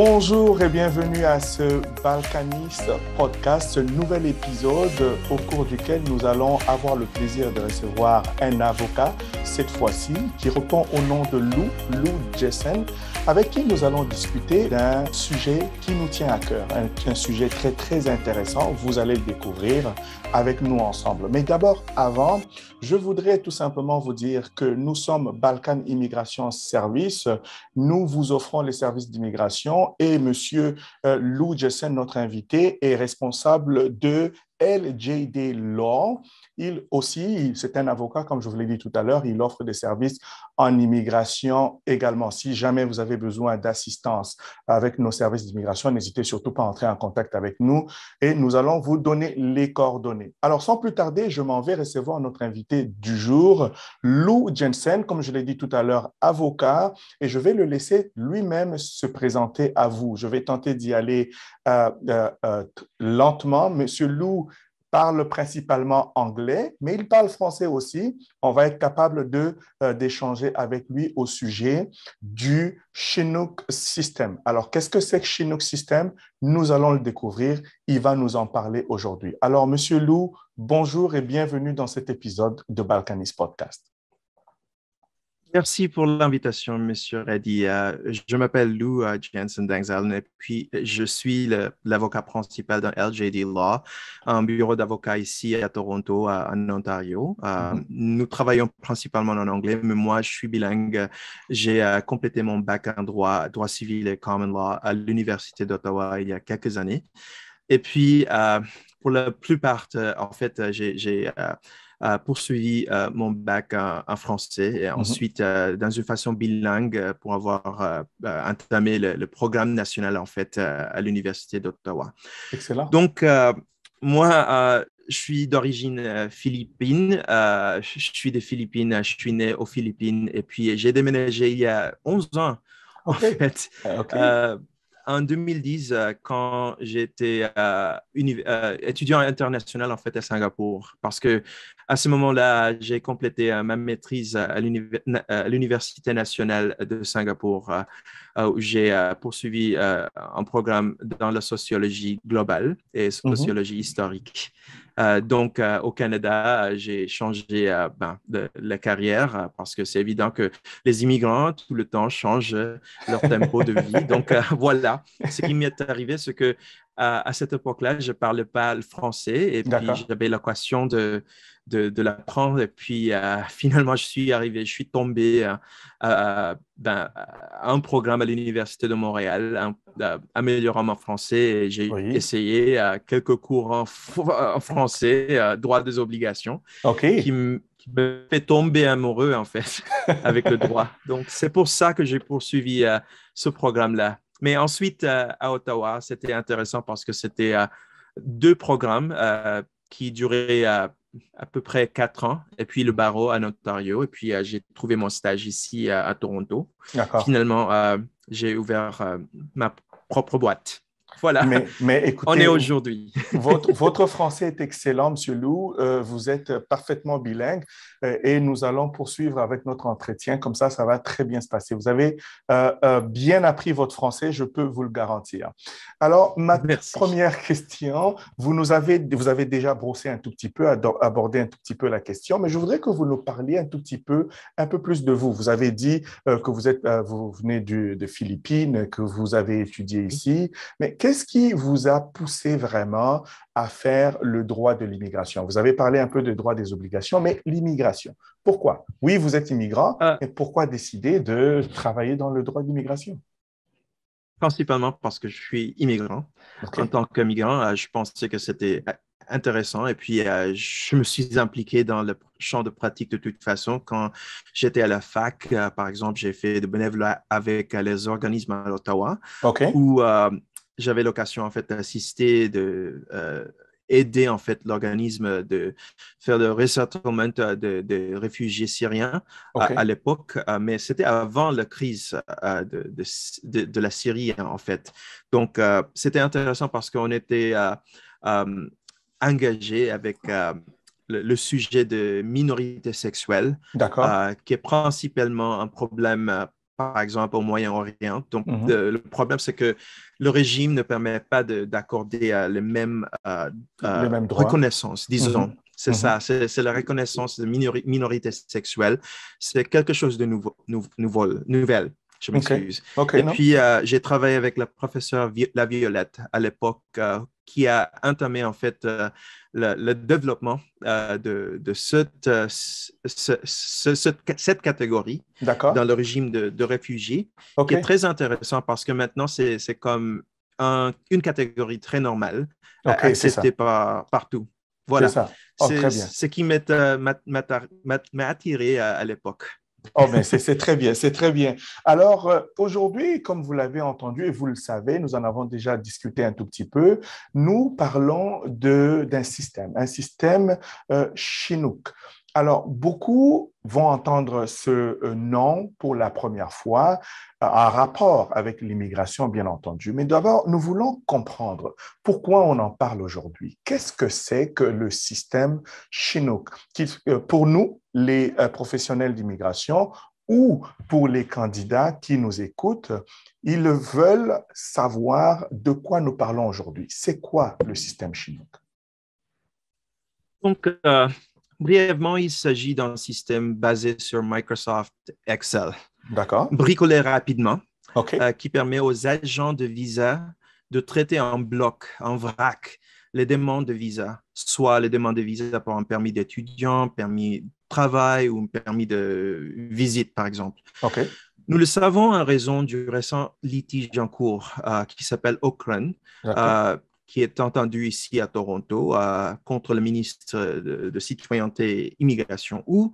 Bonjour et bienvenue à ce Balkanist podcast, ce nouvel épisode au cours duquel nous allons avoir le plaisir de recevoir un avocat, cette fois-ci, qui répond au nom de Lou, Lou Jessen avec qui nous allons discuter d'un sujet qui nous tient à cœur, un, sujet très très intéressant. Vous allez le découvrir avec nous ensemble. Mais d'abord, avant, je voudrais tout simplement vous dire que nous sommes Balkan Immigration Service. Nous vous offrons les services d'immigration et Monsieur euh, Lou Jessen, notre invité, est responsable de LJD Law, il aussi, c'est un avocat, comme je vous l'ai dit tout à l'heure, il offre des services en immigration également. Si jamais vous avez besoin d'assistance avec nos services d'immigration, n'hésitez surtout pas à entrer en contact avec nous et nous allons vous donner les coordonnées. Alors, sans plus tarder, je m'en vais recevoir notre invité du jour, Lou Jensen, comme je l'ai dit tout à l'heure, avocat, et je vais le laisser lui-même se présenter à vous. Je vais tenter d'y aller euh, euh, euh, lentement. Monsieur Lou, parle principalement anglais, mais il parle français aussi. On va être capable euh, d'échanger avec lui au sujet du Chinook System. Alors, qu'est-ce que c'est que Chinook System Nous allons le découvrir. Il va nous en parler aujourd'hui. Alors, Monsieur Lou, bonjour et bienvenue dans cet épisode de Balkanis Podcast. Merci pour l'invitation, Monsieur Reddy. Euh, je m'appelle Lou euh, Jensen Dangzalen et puis euh, je suis l'avocat principal dans LJD Law, un bureau d'avocats ici à Toronto, en Ontario. Mm-hmm. Nous travaillons principalement en anglais, mais moi, je suis bilingue. J'ai complété mon bac en droit, droit civil et common law à l'Université d'Ottawa il y a quelques années. Et puis, pour la plupart, en fait, j'ai poursuivi euh, mon bac en, français et mhm. ensuite euh, dans une façon bilingue euh, pour avoir entamé le, programme national en fait à l'Université d'Ottawa. Excellent. Donc, moi, je suis d'origine philippine. je suis des Philippines. Je suis né aux Philippines. Et puis, j'ai déménagé il y a 11 ans, en fait. Ah, en 2010, quand j'étais étudiant international, en fait, à Singapour, parce que à ce moment-là, j'ai complété euh, ma maîtrise à l'Université nationale de Singapour, euh, euh, où j'ai poursuivi un programme dans la sociologie globale et mhm. sociologie historique. donc, au Canada, j'ai changé ben, de, la carrière parce que c'est évident que les immigrants, tout le temps, changent leur tempo de vie. Donc, voilà, ce qui m'est arrivé, c'est que à cette époque-là, je ne parlais pas le français et puis j'avais l'occasion de, de, l'apprendre. Et puis euh, finalement, je suis arrivé, je suis tombé euh, euh, à, un programme à l'Université de Montréal, améliorant mon français. J'ai essayé quelques cours en, français, droit des obligations, qui, me fait tomber amoureux en fait avec le droit. Donc c'est pour ça que j'ai poursuivi ce programme-là. Mais ensuite, euh, à Ottawa, c'était intéressant parce que c'était euh, deux programmes euh, qui duraient à peu près quatre ans, et puis le barreau en Ontario, et puis j'ai trouvé mon stage ici à Toronto. Finalement, j'ai ouvert ma propre boîte. Voilà. Mais, écoutez, on est aujourd'hui. votre, votre, français est excellent, Monsieur Lou. Euh, vous êtes parfaitement bilingue euh, et nous allons poursuivre avec notre entretien. Comme ça, ça va très bien se passer. Vous avez euh, bien appris votre français, je peux vous le garantir. Alors, ma première question, vous nous avez, vous avez déjà brossé un tout petit peu, abordé un tout petit peu la question, mais je voudrais que vous nous parliez un tout petit peu, un peu plus de vous. Vous avez dit que vous êtes, vous venez du, de Philippines, que vous avez étudié ici, mais Qu'est-ce qui vous a poussé vraiment à faire le droit de l'immigration Vous avez parlé un peu de droit des obligations, mais l'immigration, pourquoi Oui, vous êtes immigrant, ah. mais pourquoi décider de travailler dans le droit de l'immigration Principalement parce que je suis immigrant. En tant qu'immigrant, euh, je pensais que c'était euh, intéressant. Et puis, euh, je me suis impliqué dans le champ de pratique de toute façon. Quand j'étais à la fac, par exemple, j'ai fait de bénévolat avec les organismes à Ottawa, OK. où j'avais l'occasion en fait d'assister, de euh, aider en fait l'organisme de faire le resettlement euh, de, réfugiés syriens à, l'époque, euh, mais c'était avant la crise de, de, la Syrie hein, en fait. Donc c'était intéressant parce qu'on était engagé avec le, sujet de minorité sexuelle, qui est principalement un problème par exemple, au Moyen-Orient. Donc, mhm. euh, le problème, c'est que le régime ne permet pas d'accorder les mêmes, euh, euh, euh reconnaissances, disons. Mhm. C'est mhm. ça, c'est la reconnaissance de minorité minorités sexuelles. C'est quelque chose de nouveau, nouvelle. Je m'excuse. Et puis, j'ai travaillé avec la professeur La Violette à l'époque qui a entamé en fait euh, le, développement euh, de, cette, euh, ce, cette, catégorie dans le régime de, réfugiés, qui est très intéressant parce que maintenant, c'est comme une catégorie très normale, acceptée partout. Voilà. C'est oh, ce qui m'a attiré à l'époque. Oh, c'est très bien, c'est très bien. Alors, euh, aujourd'hui, comme vous l'avez entendu et vous le savez, nous en avons déjà discuté un tout petit peu, nous parlons d'un système, un système euh, Chinook. Alors, beaucoup vont entendre ce euh, nom pour la première fois euh, en rapport avec l'immigration, bien entendu. Mais d'abord, nous voulons comprendre pourquoi on en parle aujourd'hui. Qu'est-ce que c'est que le système Chinook euh, Pour nous, les professionnels d'immigration, ou pour les candidats qui nous écoutent, ils veulent savoir de quoi nous parlons aujourd'hui. C'est quoi le système Chinook Donc, Brièvement, il s'agit d'un système basé sur Microsoft Excel. D'accord. Bricolé rapidement, euh, qui permet aux agents de visa de traiter en bloc, en vrac, les demandes de visa, soit les demandes de visa pour un permis d'étudiant, permis de travail ou un permis de visite, par exemple. Ok. Nous le savons en raison du récent litige en cours euh, qui s'appelle Okran, qui est entendu ici à Toronto contre le ministre de, de Citoyenneté et Immigration, où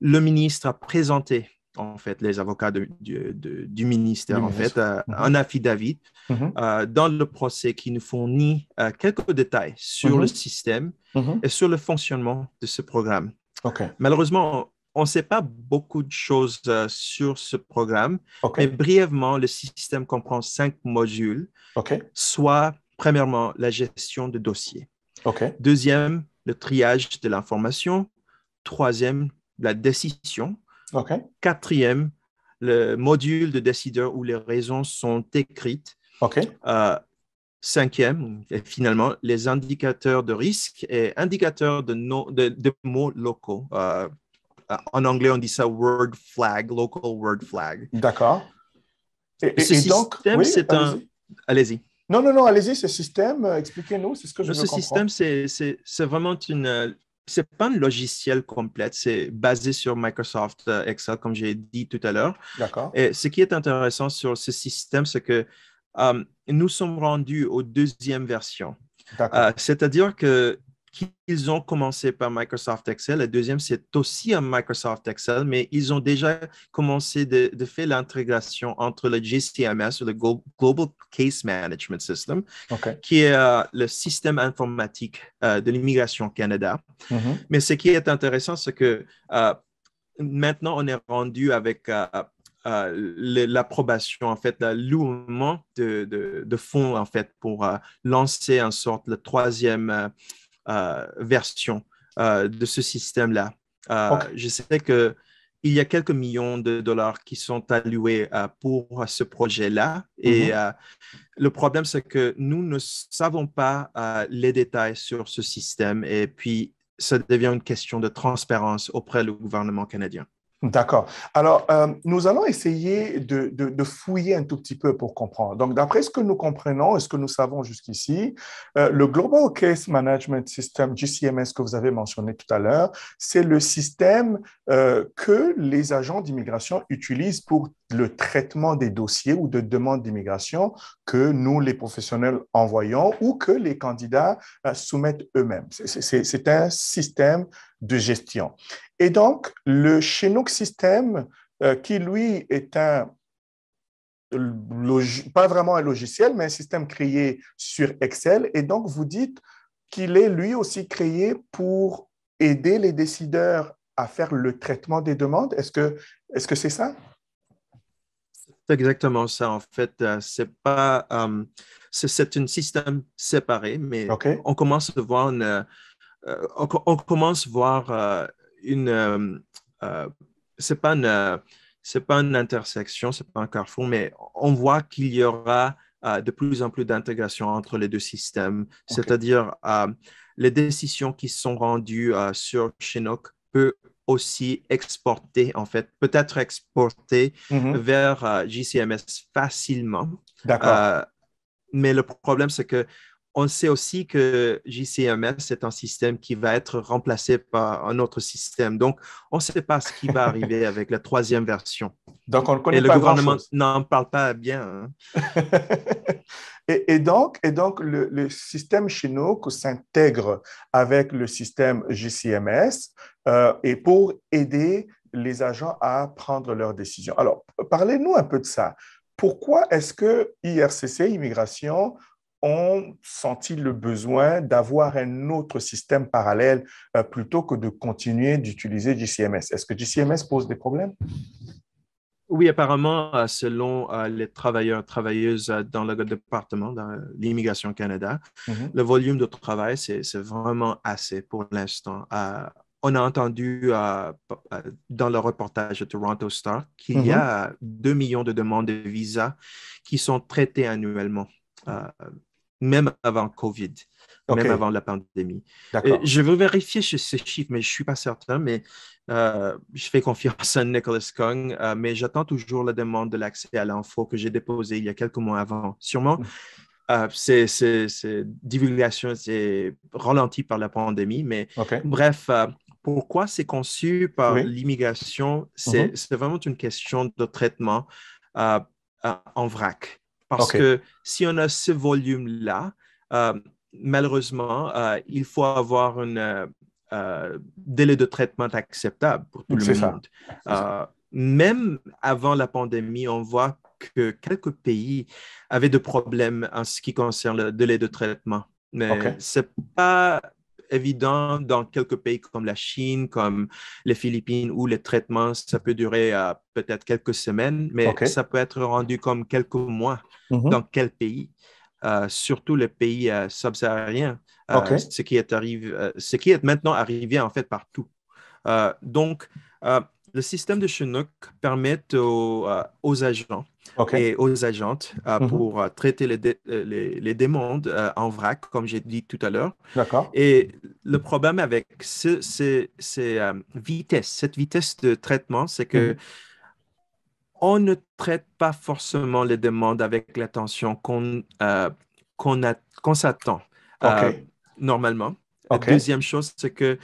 le ministre a présenté en fait, les avocats du ministère, en fait, un euh, mhm. affidavit mhm. euh, dans le procès qui nous fournit euh, quelques détails sur mhm. le système et sur le fonctionnement de ce programme. Malheureusement, on ne sait pas beaucoup de choses sur ce programme, mais brièvement, le système comprend cinq modules, soit premièrement, la gestion de dossiers. Ok. Deuxième, le triage de l'information. Troisième, la décision. Quatrième, le module de décideur où les raisons sont écrites. Ok. Euh, cinquième, et finalement, les indicateurs de risque et indicateurs de, de, mots locaux. Euh, euh, en anglais, on dit ça word flag, local word flag. D'accord. Et, donc, c'est un. Allez-y. Non, non, non, allez-y, ce système, euh, expliquez-nous, c'est ce que je veux veux Ce système, c'est vraiment une... Euh, c'est pas un logiciel complet, c'est basé sur Microsoft euh, Excel, comme j'ai dit tout à l'heure. D'accord. Et ce qui est intéressant sur ce système, c'est que nous sommes rendus aux deuxièmes versions. C'est-à-dire que ils ont commencé par Microsoft Excel. Le deuxième, c'est aussi un Microsoft Excel, mais ils ont déjà commencé de, faire l'intégration entre le GCMS, le Global Case Management System, qui est euh, le système informatique euh, de l'immigration Canada. Mm-hmm. Mais ce qui est intéressant, c'est que euh, maintenant, on est rendu avec... l'approbation, en fait, l'allouement de, de, fonds, en fait, pour lancer en sorte le troisième euh, version euh, de ce système-là. Euh, je sais qu'il y a quelques millions de dollars qui sont alloués pour ce projet-là. Et mhm. le problème, c'est que nous ne savons pas les détails sur ce système. Et puis, ça devient une question de transparence auprès du gouvernement canadien. D'accord. Alors, euh, nous allons essayer de, fouiller un tout petit peu pour comprendre. Donc, d'après ce que nous comprenons et ce que nous savons jusqu'ici, euh, le Global Case Management System, GCMS, que vous avez mentionné tout à l'heure, c'est le système euh, que les agents d'immigration utilisent pour le traitement des dossiers ou de demandes d'immigration que nous, les professionnels, envoyons ou que les candidats soumettent eux-mêmes. C'est un système de gestion. Et donc, le Chinook System, euh, qui lui est un, pas vraiment un logiciel, mais un système créé sur Excel, et donc vous dites qu'il est lui aussi créé pour aider les décideurs à faire le traitement des demandes. Est-ce que c'est -ce c'est ça? C'est exactement ça. En fait, euh, c'est pas. Euh, c'est un système séparé, mais on commence à voir on, on, commence à voir une. Euh, euh, c'est pas une n'est euh, pas une intersection, c'est pas un carrefour, mais on voit qu'il y aura de plus en plus d'intégration entre les deux systèmes. C'est-à-dire, les décisions qui sont rendues sur Chinook peuvent aussi exporter, en fait, peut-être exporter mm-hmm. vers JCMS facilement. D'accord. mais le problème, c'est que on sait aussi que JCMS, c'est un système qui va être remplacé par un autre système. Donc, on ne sait pas ce qui va arriver avec la troisième version. Donc, on ne connaît et pas. Et le gouvernement n'en parle pas bien. Hein. et, donc, et donc le, le système Chinook s'intègre avec le système JCMS euh, et pour aider les agents à prendre leurs décisions. Alors, parlez-nous un peu de ça. Pourquoi est-ce que IRCC, Immigration, ont senti le besoin d'avoir un autre système parallèle euh, plutôt que de continuer d'utiliser JCMS. Est-ce que JCMS pose des problèmes? Oui, apparemment, euh, selon euh, les travailleurs, travailleuses dans le département, dans l'Immigration Canada, mhm. le volume de travail, c'est vraiment assez pour l'instant. on a entendu dans le reportage de Toronto Star qu'il y mhm. a 2 millions de demandes de visa qui sont traitées annuellement même avant Covid, même avant la pandémie. je veux vérifier ces chiffres, mais je ne suis pas certain, mais euh, je fais confiance à Nicholas Kong, euh, mais j'attends toujours la demande de l'accès à l'info que j'ai déposée il y a quelques mois avant. Sûrement, mm. euh, ces, divulgation, c'est divulgations, c'est ralenti par la pandémie, mais bref, euh, pourquoi c'est conçu par l'immigration, mm-hmm. c'est vraiment une question de traitement en vrac. Parce que si on a ce volume-là, euh, malheureusement, euh, il faut avoir un euh, délai de traitement acceptable pour tout le monde. même avant la pandémie, on voit que quelques pays avaient des problèmes en ce qui concerne le délai de traitement. Mais c'est pas évident dans quelques pays comme la Chine, comme les Philippines, où le traitement, ça peut durer euh, peut-être quelques semaines, mais ça peut être rendu comme quelques mois mhm. dans quel pays, euh, surtout les pays euh, subsahariens, ce, qui est ce qui est maintenant arrivé en fait partout. donc, le système de Chinook permet euh, aux, agents et aux agentes euh, mhm. pour euh, traiter les, les, demandes en vrac, comme j'ai dit tout à l'heure. D'accord. Et le problème avec ce, cette vitesse de traitement, c'est que mhm. on ne traite pas forcément les demandes avec l'attention qu'on s'attend normalement. La deuxième chose, c'est que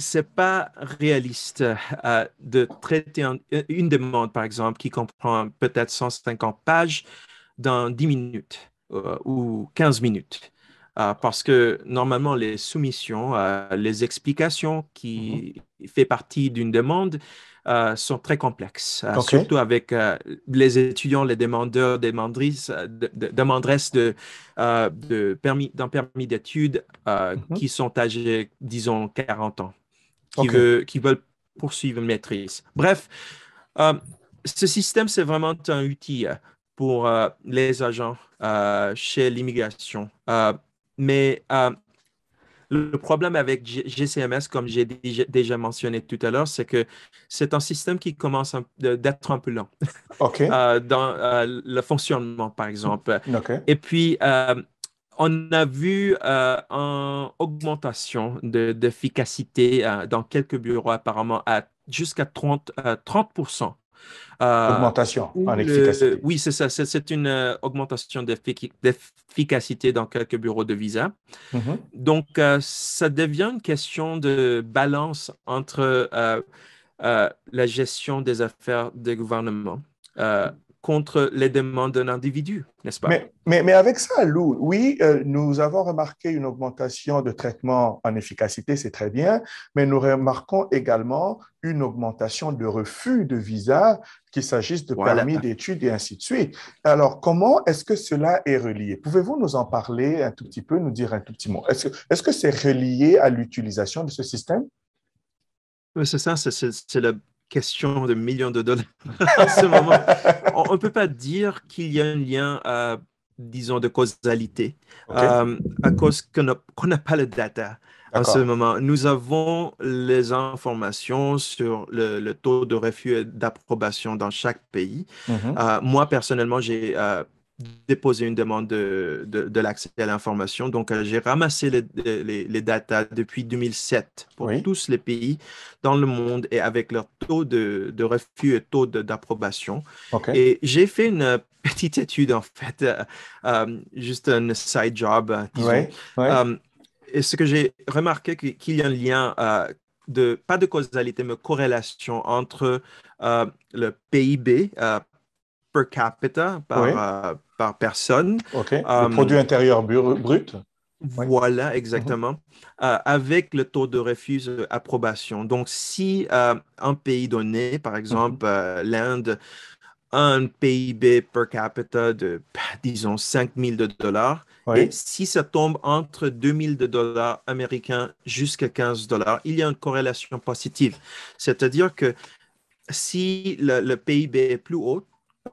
c'est pas réaliste euh, de traiter euh, une demande, par exemple, qui comprend peut-être 150 pages dans 10 minutes euh, ou 15 minutes. parce que normalement, les soumissions, les explications qui mhm. font partie d'une demande sont très complexes, surtout avec les étudiants, les demandeurs, demandrices, de, de, d'un permis d'études mhm. qui sont âgés, disons, 40 ans qui, veulent poursuivre une maîtrise. Bref, euh, ce système, c'est vraiment un outil euh, pour euh, les agents chez l'immigration. mais le problème avec GCMS, comme j'ai déjà mentionné tout à l'heure, c'est que c'est un système qui commence d'être un peu lent dans le fonctionnement, par exemple. Et puis, on a vu une euh, augmentation d'efficacité euh, dans quelques bureaux, apparemment, à jusqu'à 30, 30 euh, augmentation en efficacité. oui, c'est ça. C'est une augmentation d'efficacité dans quelques bureaux de visa. Mm-hmm. Donc, ça devient une question de balance entre la gestion des affaires des gouvernement contre les demandes d'un individu, n'est-ce pas? Mais, mais, mais, avec ça, Lou, oui, euh, nous avons remarqué une augmentation de traitement en efficacité, c'est très bien, mais nous remarquons également une augmentation de refus de visa, qu'il s'agisse de permis d'études et ainsi de suite. Alors, comment est-ce que cela est relié? Pouvez-vous nous en parler un tout petit peu, nous dire un tout petit mot? Est-ce que c'est -ce relié à l'utilisation de ce système? Oui, c'est ça, c'est le, question de millions de dollars en ce moment. On ne peut pas dire qu'il y a un lien, euh, disons, de causalité, euh, à cause qu'on n'a pas le data en ce moment. Nous avons les informations sur le, taux de refus et d'approbation dans chaque pays. Mhm. Euh, moi, personnellement, j'ai déposer une demande de, de, l'accès à l'information. Donc, euh, j'ai ramassé les, les, data depuis 2007 pour tous les pays dans le monde et avec leur taux de, de refus et taux d'approbation. Et j'ai fait une euh, petite étude, en fait, euh, juste un side job, disons. et ce que j'ai remarqué, qu'il y a un lien de, pas de causalité, mais corrélation entre le PIB per capita par, par personne. OK. le euh, produit intérieur brut. Voilà, mhm. exactement. Euh, avec le taux de refus d'approbation. Euh, Donc, si un pays donné, par exemple mhm. l'Inde, un PIB per capita de, bah, disons, 5 000 dollars, et si ça tombe entre 2 000 dollars américains jusqu'à 15 dollars, il y a une corrélation positive. C'est-à-dire que si le, le PIB est plus haut,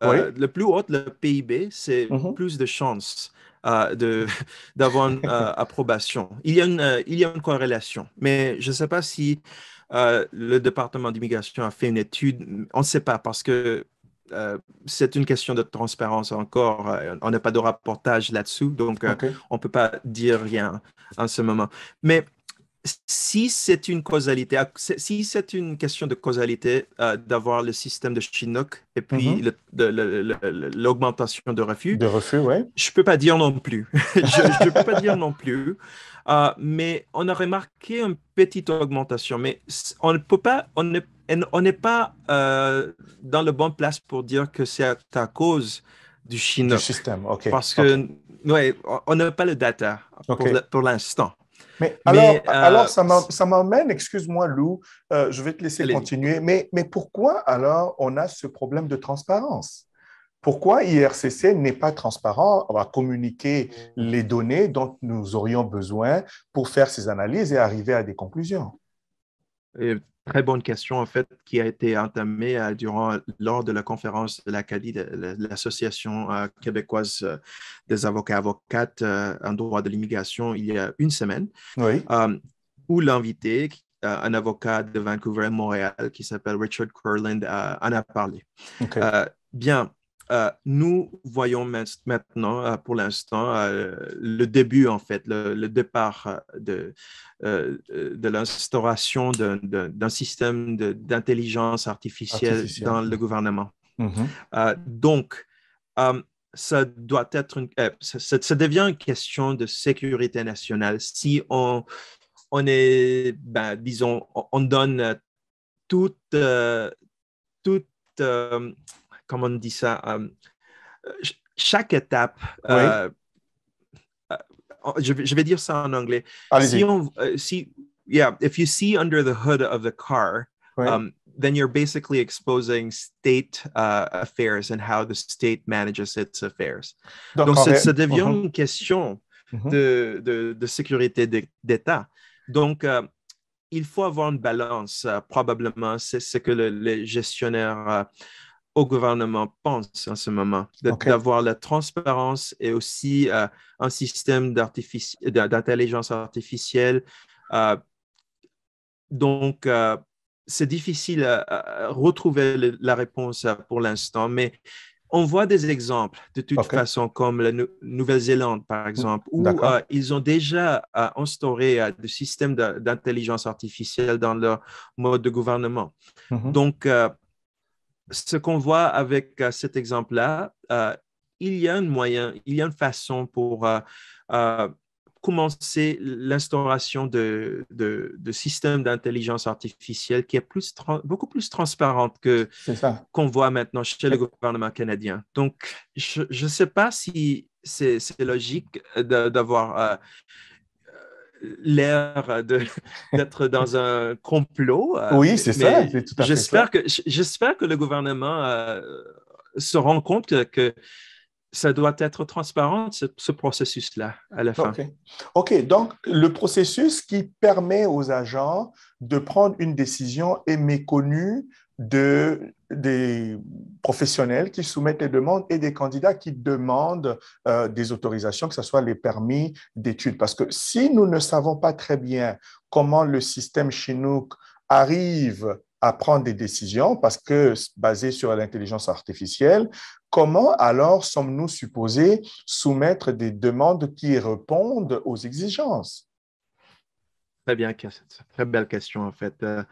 euh, le plus haut, le PIB, c'est mm-hmm. plus de chances euh, d'avoir une euh, approbation. Il y, a une, euh, il y a une corrélation, mais je ne sais pas si le département d'immigration a fait une étude. On ne sait pas parce que c'est une question de transparence encore. on n'a pas de rapportage là-dessus, donc on ne peut pas dire rien en ce moment. Mais si c'est une causalité, si c'est une question de causalité euh, d'avoir le système de Chinook et puis mhm. l'augmentation de refus, de refus, ouais. Je peux pas dire non plus. je, peux pas dire non plus. Euh, mais on a remarqué une petite augmentation, mais on ne peut pas, on n'est pas euh, dans le bon place pour dire que c'est à cause du Chinook. système, ok. Parce que, ouais, on n'a pas le data pour l'instant. Mais, alors, euh, alors ça m'emmène, excuse-moi Lou, euh, je vais te laisser continuer, mais, mais pourquoi alors on a ce problème de transparence pourquoi IRCC n'est pas transparent à communiquer les données dont nous aurions besoin pour faire ces analyses et arriver à des conclusions très bonne question, en fait, qui a été entamée euh, durant, lors de la conférence de de l'Association euh, québécoise euh, des avocats avocates en droit de l'immigration, il y a une semaine, oui. où l'invité, un avocat de Vancouver et Montréal qui s'appelle Richard Curland, en a parlé. bien, euh, nous voyons maintenant, euh, pour l'instant, euh, le début, en fait, le, départ de, de l'instauration d'un système d'intelligence artificielle, dans le gouvernement. Mhm. donc, ça doit être ça, devient une question de sécurité nationale. Si on, on est, ben, disons, on donne toute, toute comment on dit ça, euh, chaque étape, euh, euh, je, vais dire ça en anglais. Si on, si, yeah, if you see under the hood of the car, um, then you're basically exposing state uh, affairs and how the state manages its affairs. Donc, ça, devient uh-huh. une question mm-hmm. de, de, sécurité d'État. Donc, il faut avoir une balance. probablement, c'est ce que le, les gestionnaires au gouvernement pense en ce moment, d'avoir la transparence et aussi euh, un système d'intelligence artificielle. Euh, donc, euh, c'est difficile à, retrouver la réponse pour l'instant, mais on voit des exemples de toute façon, comme la Nouvelle-Zélande, par exemple, où ils ont déjà instauré des systèmes d'intelligence artificielle dans leur mode de gouvernement. Mm-hmm. Donc, ce qu'on voit avec euh, cet exemple-là, euh, il y a un moyen, il y a une façon pour euh, commencer l'instauration de, de, de systèmes d'intelligence artificielle qui est plus beaucoup plus transparente que qu'on voit maintenant chez le gouvernement canadien. Donc, je ne sais pas si c'est logique d'avoir l'air d'être dans un complot. Euh, oui, c'est ça. J'espère que, que le gouvernement euh, se rend compte que, ça doit être transparent, ce, processus-là, à la fin. OK. Donc, le processus qui permet aux agents de prendre une décision est méconnu de, des professionnels qui soumettent les demandes et des candidats qui demandent euh, des autorisations, que ce soit les permis d'études. Parce que si nous ne savons pas très bien comment le système Chinook arrive à prendre des décisions parce que basé sur l'intelligence artificielle, comment alors sommes-nous supposés soumettre des demandes qui répondent aux exigences Très bien, très belle question en fait. Euh,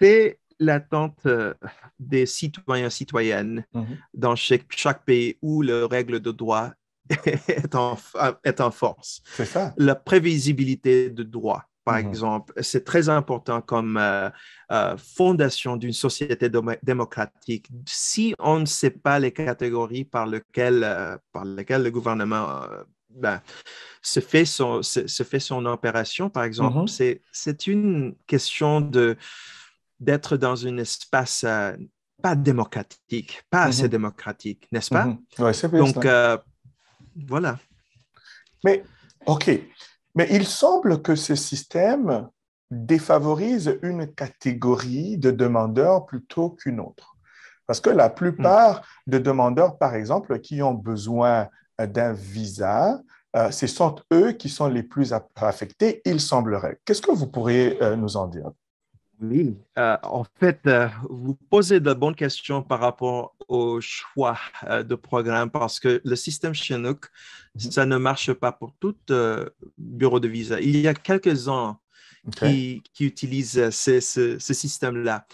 c'est l'attente euh, des citoyens, citoyennes mhm. dans chaque, chaque, pays où le règle de droit est en, est en force. C'est ça. La prévisibilité de droit, par mhm. exemple, c'est très important comme euh, euh, fondation d'une société démocratique. Si on ne sait pas les catégories par lesquelles, par le gouvernement ben, se, fait son, se, fait son opération, par exemple, mhm. c'est c'est une question de d'être dans un espace euh, pas démocratique, pas assez mhm. démocratique, n'est-ce pas? Mhm. Donc, euh, voilà. Mais, OK. Mais il semble que ce système défavorise une catégorie de demandeurs plutôt qu'une autre. Parce que la mm. plupart des demandeurs, par exemple, qui ont besoin euh, d'un visa, ce sont eux qui sont les plus affectés, il semblerait. Qu'est-ce que vous pourriez nous en dire? Oui, euh, en fait, euh, vous posez de bonnes questions par rapport au choix euh, de programme parce que le système Chinook, mhm. ça ne marche pas pour tout bureau de visa. Il y a quelques-uns qui, utilisent ce, système-là.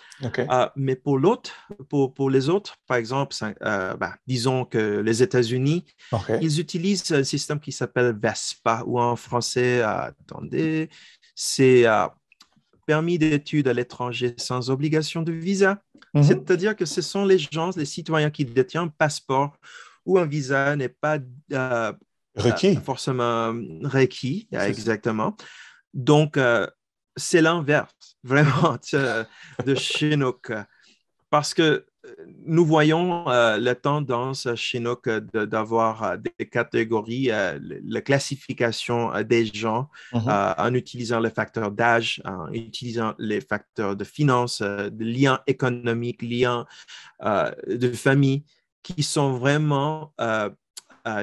mais pour l'autre, pour, les autres, par exemple, bah, disons que les États-Unis, ils utilisent un système qui s'appelle VESPA ou en français, attendez, c'est permis d'études à l'étranger sans obligation de visa. Mhm. C'est-à-dire que ce sont les gens, les citoyens qui détiennent un passeport ou un visa n'est pas euh, euh, forcément requis, exactement. Donc, euh, c'est l'inverse, vraiment, de chez Parce que nous voyons euh, la tendance chez nous euh, d'avoir euh, des catégories, la classification des gens mm-hmm. en utilisant les facteurs d'âge, en utilisant les facteurs de finances, de liens économiques, liens de famille, qui sont vraiment,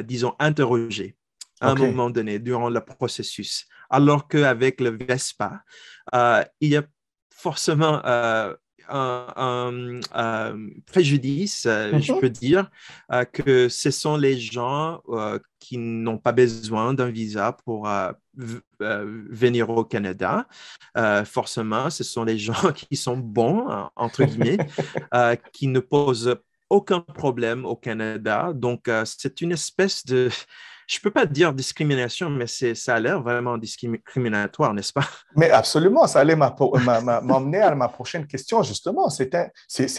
disons, interrogés à un moment donné durant le processus. Alors qu'avec le VESPA, il y a forcément un, euh, préjudice, euh, mhm. je peux dire, euh, que ce sont les gens qui n'ont pas besoin d'un visa pour venir au Canada. forcément, ce sont les gens qui sont bons, entre guillemets, qui ne posent aucun problème au Canada. Donc, c'est une espèce de je ne peux pas dire discrimination, mais ça a l'air vraiment discriminatoire, n'est-ce pas? Mais absolument, ça allait m'emmener à ma prochaine question, justement. C'est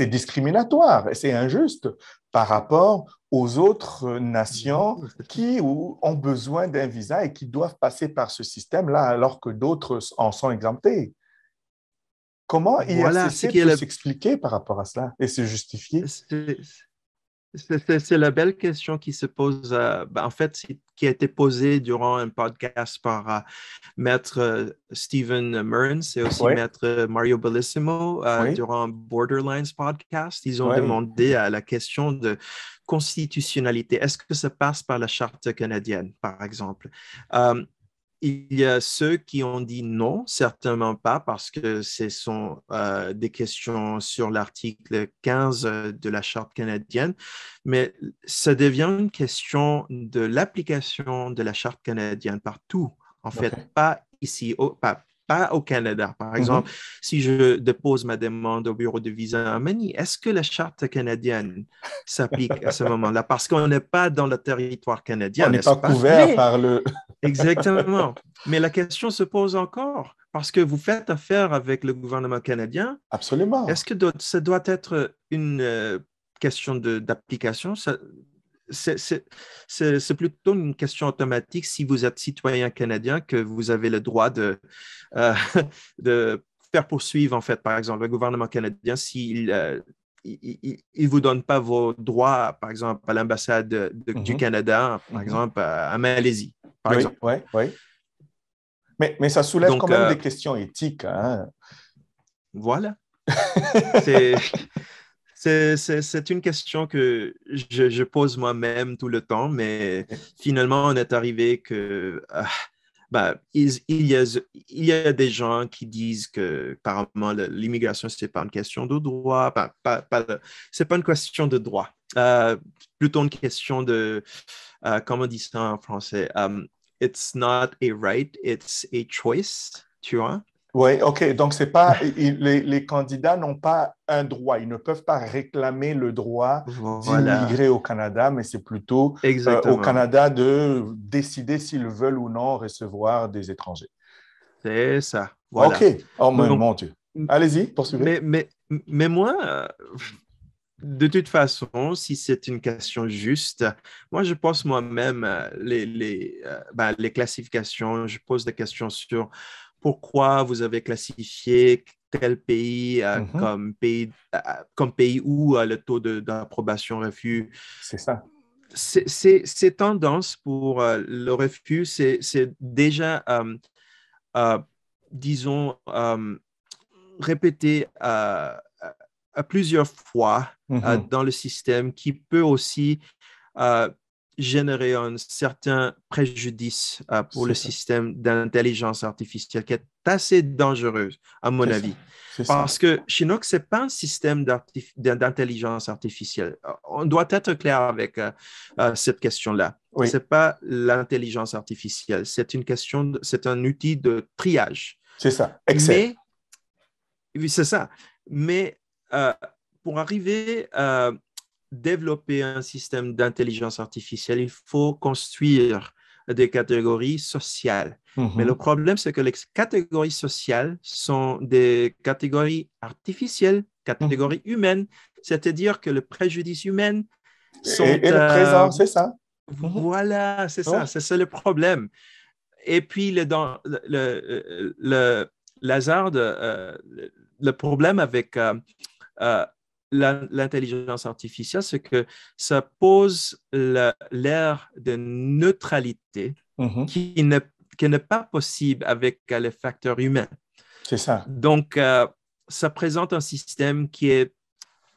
discriminatoire et c'est injuste par rapport aux autres nations qui ont besoin d'un visa et qui doivent passer par ce système-là alors que d'autres en sont exemptés. Comment IRCC s'expliquer par rapport à cela et se justifier? C'est la belle question qui se pose, euh, ben, en fait, qui a été posée durant un podcast par euh, Maître euh, Stephen Murren, et aussi Maître Mario Bellissimo, durant Borderlines podcast. Ils ont demandé à la question de constitutionnalité. Est-ce que ça passe par la Charte canadienne, par exemple? Il y a ceux qui ont dit non, certainement pas, parce que ce sont euh, des questions sur l'article 15 euh, de la Charte canadienne, mais ça devient une question de l'application de la Charte canadienne partout, en fait, pas ici, au, pas au Canada. Par mm-hmm. exemple, si je dépose ma demande au bureau de visa à Mani, est-ce que la charte canadienne s'applique à ce moment-là? Parce qu'on n'est pas dans le territoire canadien. On n'est pas, couvert par le... Exactement. Mais la question se pose encore parce que vous faites affaire avec le gouvernement canadien. Absolument. Est-ce que ça doit être une euh, question d'application c'est plutôt une question automatique si vous êtes citoyen canadien que vous avez le droit de, euh, de faire poursuivre, en fait, par exemple, le gouvernement canadien s'il euh, il ne vous donne pas vos droits, par exemple, à l'ambassade du mhm. Canada, par mhm. exemple, à, Malaisie, par oui, exemple. Oui, Mais, ça soulève quand même euh, des questions éthiques. Hein. Voilà. C'est c'est une question que je, pose moi-même tout le temps, mais finalement, on est arrivé que ah, bah, il, y a, des gens qui disent que, apparemment, l'immigration, ce n'est pas une question de droit, C'est pas, ce n'est pas une question de droit, euh, plutôt une question de, euh, comment on dit ça en français, um, it's not a right, it's a choice, tu vois. Oui, OK. Donc, c'est pas les, candidats n'ont pas un droit. Ils ne peuvent pas réclamer le droit d'immigrer au Canada, mais c'est plutôt euh, au Canada de décider s'ils veulent ou non recevoir des étrangers. C'est ça. OK. Oh mon, Dieu. Allez-y, poursuivez. Mais, mais, mais moi, euh, de toute façon, si c'est une question juste, moi, je pense moi-même euh, les, les, bah, les classifications, je pose des questions sur pourquoi vous avez classifié tel pays, euh, mhm. comme pays euh, comme pays où euh, le taux d'approbation refus. C'est ça. Ces tendances pour le refus, c'est déjà, disons, répété à plusieurs fois mhm. dans le système qui peut aussi générer un certain préjudice euh, pour le système d'intelligence artificielle qui est assez dangereuse, à mon avis. Parce que Chinook, ce n'est pas un système d'intelligence artificielle. On doit être clair avec euh, euh, cette question-là. Ce n'est pas l'intelligence artificielle, c'est une question, c'est un outil de triage. C'est ça, excellent. Oui, c'est ça. Mais pour arriver à développer un système d'intelligence artificielle, il faut construire des catégories sociales. Mhm. Mais le problème, c'est que les catégories sociales sont des catégories artificielles, catégories mhm. humaines, c'est-à-dire que le préjudice humain sont... Et, présent, euh, c'est ça. Mhm. Voilà, c'est ça, oh. c'est le problème. Et puis, le, dans, le, le, euh, hasard euh, le problème avec l'intelligence artificielle, c'est que ça pose l'air de neutralité mhm. qui n'est pas possible avec euh, les facteurs humains. C'est ça. Donc, euh, ça présente un système qui est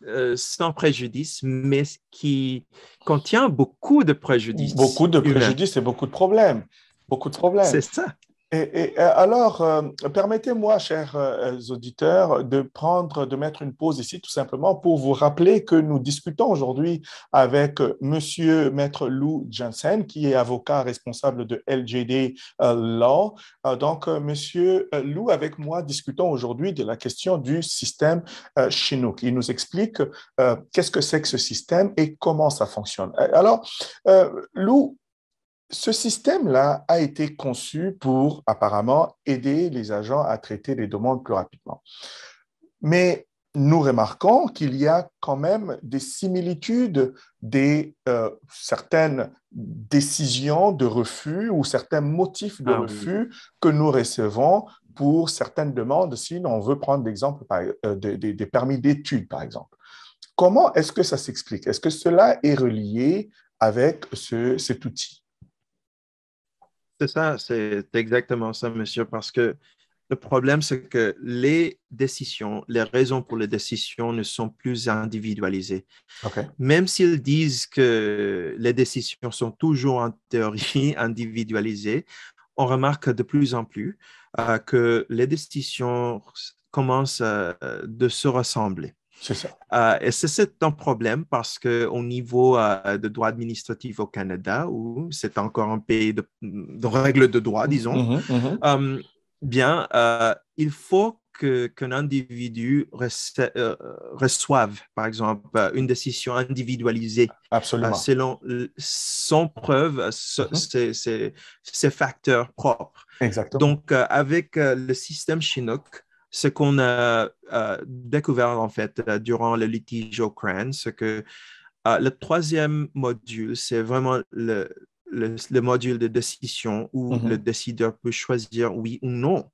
euh, sans préjudice, mais qui contient beaucoup de préjudices. Beaucoup de préjudices et beaucoup de problèmes. Beaucoup de problèmes. C'est ça. Et, alors, euh, permettez-moi, chers euh, euh, auditeurs, de prendre, de mettre une pause ici, tout simplement, pour vous rappeler que nous discutons aujourd'hui avec Monsieur Maître Lou Jensen, qui est avocat responsable de LGD Law. donc, Monsieur Lou, avec moi, discutons aujourd'hui de la question du système euh, Chinook. Il nous explique qu'est-ce que c'est que ce système et comment ça fonctionne. Alors, Lou, ce système-là a été conçu pour apparemment aider les agents à traiter les demandes plus rapidement. Mais nous remarquons qu'il y a quand même des similitudes des euh, certaines décisions de refus ou certains motifs de ah refus que nous recevons pour certaines demandes, si on veut prendre l'exemple euh, des, permis d'études, par exemple. Comment est-ce que ça s'explique Est-ce que cela est relié avec cet outil c'est ça, c'est exactement ça, monsieur, parce que le problème, c'est que les décisions, les raisons pour les décisions ne sont plus individualisées. Même s'ils disent que les décisions sont toujours en théorie individualisées, on remarque de plus en plus euh, que les décisions commencent euh, de se ressembler. Ça. Euh, et c'est un problème parce qu'au niveau euh, de droit administratif au Canada, où c'est encore un pays de, règles de droit, disons, mm-hmm, mm-hmm. Euh, bien, euh, il faut qu'un individu reçoive, par exemple, une décision individualisée Absolument. selon son preuve, ses, mm-hmm. ses, facteurs propres. Exactement. Donc, avec le système Chinook, ce qu'on a euh, découvert en fait euh, durant le litige au CRAN, c'est que euh, le troisième module, c'est vraiment le, le, module de décision où mhm. le décideur peut choisir oui ou non.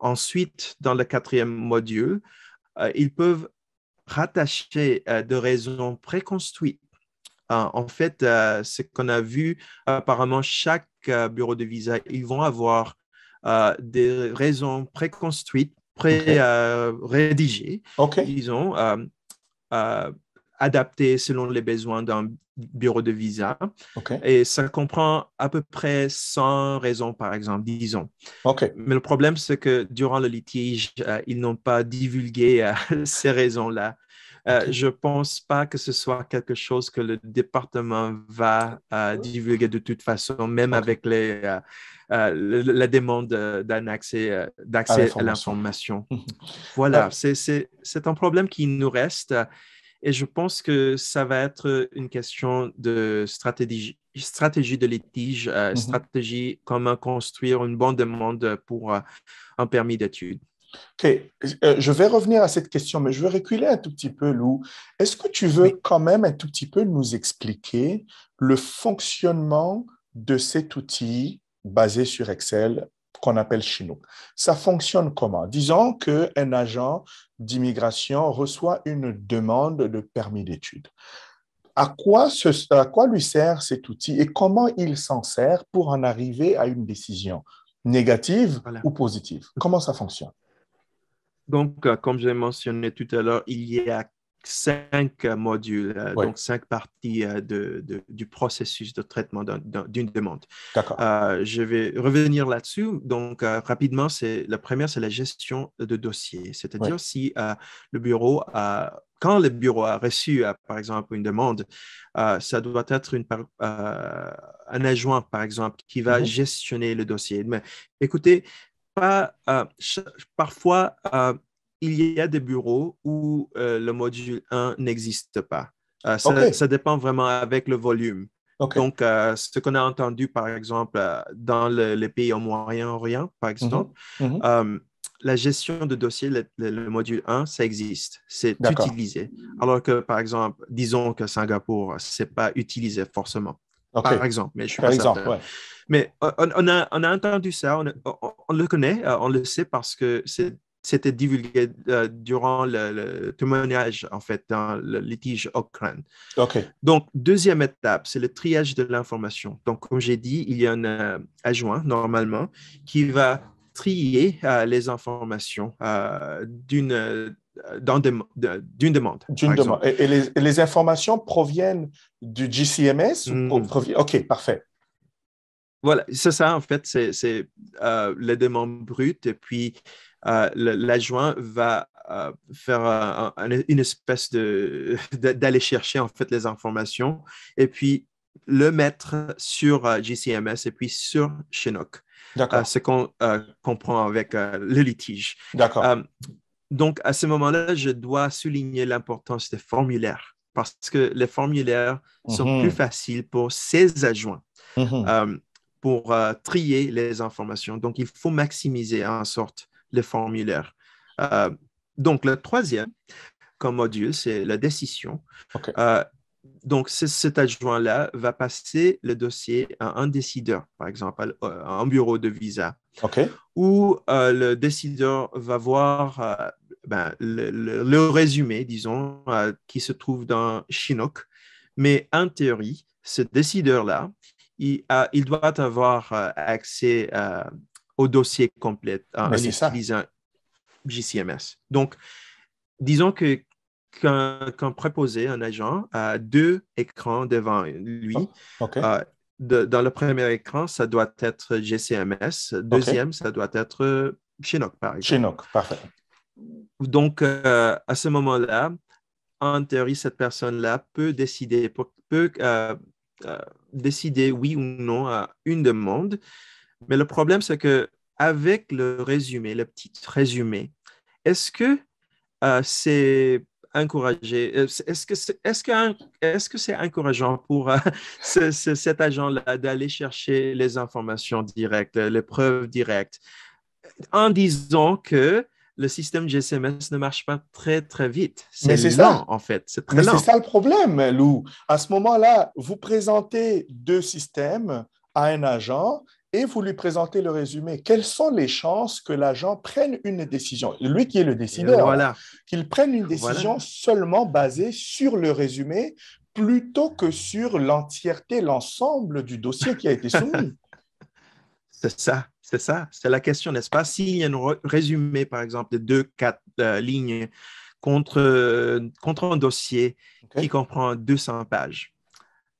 Ensuite, dans le quatrième module, ils peuvent rattacher des raisons préconstruites. en fait, ce qu'on a vu, apparemment, chaque bureau de visa, ils vont avoir des raisons préconstruites pré euh, rédigé, disons, euh, euh, adapté selon les besoins d'un bureau de visa. Et ça comprend à peu près 100 raisons, par exemple, disons. Mais le problème, c'est que durant le litige, ils n'ont pas divulgué ces raisons-là. Je ne pense pas que ce soit quelque chose que le département va divulguer de toute façon, même avec les, euh, la demande euh, d'un accès, euh, d'accès à l'information. voilà, c'est, un problème qui nous reste et je pense que ça va être une question de stratégie, stratégie de litige, mhm. stratégie comment construire une bonne demande pour un permis d'études. OK. je vais revenir à cette question, mais je veux reculer un tout petit peu, Lou. Est-ce que tu veux quand même un tout petit peu nous expliquer le fonctionnement de cet outil basé sur Excel qu'on appelle nous. Ça fonctionne comment Disons qu'un agent d'immigration reçoit une demande de permis d'études. À quoi, à quoi lui sert cet outil et comment il s'en sert pour en arriver à une décision négative ou positive Comment ça fonctionne Donc, euh, comme j'ai mentionné tout à l'heure, il y a cinq modules, euh, donc cinq parties euh, du processus de traitement d'une demande. Euh, je vais revenir là-dessus. Donc, euh, rapidement, c'est la première, c'est la gestion de dossier. C'est-à-dire si le bureau a quand le bureau a reçu, par exemple, une demande, ça doit être une, un adjoint, par exemple, qui va mhm. gestionner le dossier. Mais écoutez, pas, parfois, il y a des bureaux où euh, le module 1 n'existe pas. Euh, ça, dépend vraiment avec le volume. Donc, euh, ce qu'on a entendu, par exemple, dans les pays au Moyen-Orient, par mhm. exemple, mhm. la gestion de dossiers, le, module 1, ça existe, c'est utilisé. Alors que, par exemple, disons que Singapour, c'est pas utilisé forcément. Par exemple, mais je suis Mais on, a, entendu ça, on, le connaît, on le sait parce que c'est c'était divulgué euh, durant le, témoignage, en fait, dans le litige Ukraine. OK. Donc, deuxième étape, c'est le triage de l'information. Donc, comme j'ai dit, il y a un euh, adjoint, normalement, qui va trier euh, les informations d'une demande. Et, les, informations proviennent du GCMS mm. OK, parfait. Voilà, c'est ça, en fait, c'est les demandes brutes. Et puis, euh, l'adjoint va euh, faire euh, une espèce de, d'aller chercher en fait les informations et puis le mettre sur GCMS et puis sur Chinook. D'accord. ce qu'on comprend avec le litige. D'accord. donc, à ce moment-là, je dois souligner l'importance des formulaires parce que les formulaires sont mhm. plus faciles pour ces adjoints. Mhm. pour trier les informations. Donc, il faut maximiser en sorte le formulaire. Euh, donc, le troisième, comme module, c'est la décision. Euh, donc, cet adjoint-là va passer le dossier à un décideur, par exemple, euh, un bureau de visa, où le décideur va voir ben, le, résumé, disons, qui se trouve dans Chinook. Mais en théorie, ce décideur-là, il, il, doit avoir accès à au dossier complet en, ben, utilisant GCMS. Donc, disons que quand, quand proposé un agent a deux écrans devant lui, oh, euh, dans le premier écran, ça doit être GCMS. Deuxième, ça doit être Chinook, par exemple. Chinook, parfait. Donc, euh, à ce moment-là, en théorie, cette personne-là peut décider, peut euh, décider oui ou non à une demande mais le problème, c'est que avec le résumé, le petit résumé, est-ce que euh, c'est euh, Est-ce que c'est encourageant pour euh, cet agent-là d'aller chercher les informations directes, les preuves directes, en disant que le système GSMS ne marche pas très, très vite. C'est lent, ça. en fait. C'est très Mais c'est ça le problème, Lou. À ce moment-là, vous présentez deux systèmes à un agent et vous lui présentez le résumé. Quelles sont les chances que l'agent prenne une décision Lui qui est le décideur, qu'il prenne une décision seulement basée sur le résumé plutôt que sur l'entièreté, l'ensemble du dossier qui a été soumis. c'est ça, c'est ça, c'est la question, n'est-ce pas S'il y a un résumé, par exemple, de deux, quatre euh, lignes contre, un dossier qui comprend 200 pages,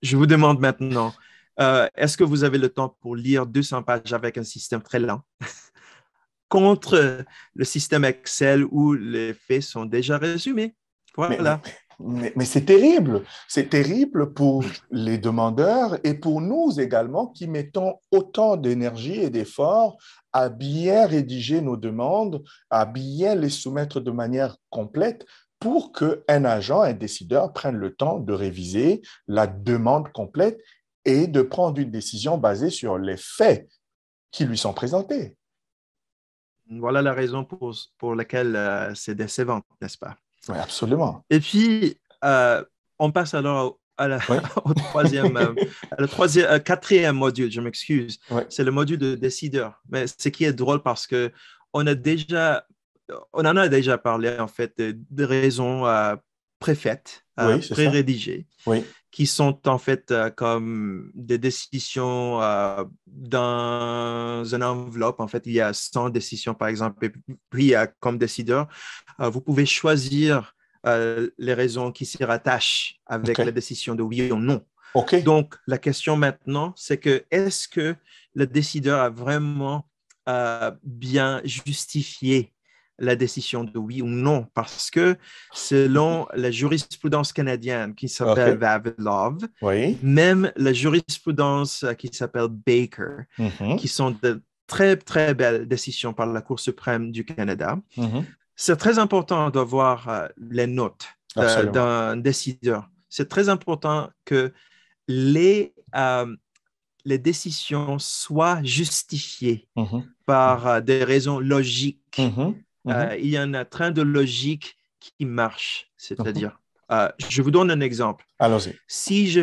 je vous demande maintenant, euh, est-ce que vous avez le temps pour lire 200 pages avec un système très lent contre le système Excel où les faits sont déjà résumés? Voilà. Mais, mais c'est terrible. C'est terrible pour les demandeurs et pour nous également qui mettons autant d'énergie et d'efforts à bien rédiger nos demandes, à bien les soumettre de manière complète pour qu'un agent, un décideur prenne le temps de réviser la demande complète et de prendre une décision basée sur les faits qui lui sont présentés. Voilà la raison pour, laquelle euh, c'est décevant, n'est-ce pas? Oui, absolument. Et puis, euh, on passe alors à la, au troisième, euh, au troisième quatrième module, je m'excuse. C'est le module de décideur. Mais ce qui est drôle parce que on a déjà, on en a déjà parlé en fait de, raisons euh, préfaites, oui, pré-rédigées qui sont en fait euh, comme des décisions euh, dans une enveloppe. En fait, il y a 100 décisions, par exemple, et puis euh, comme décideur, vous pouvez choisir les raisons qui s'y rattachent avec la décision de oui ou non. Donc, la question maintenant, c'est que est-ce que le décideur a vraiment bien justifié la décision de oui ou non, parce que selon la jurisprudence canadienne qui s'appelle vavlov, même la jurisprudence euh, qui s'appelle Baker, mhm. qui sont de très, très belles décisions par la Cour suprême du Canada, mhm. c'est très important d'avoir euh, les notes euh, d'un décideur. C'est très important que les, les décisions soient justifiées mhm. par des raisons logiques. Euh, mhm. il y a un train de logique qui marche. C'est-à-dire, mhm. euh, je vous donne un exemple. Alors, Si je,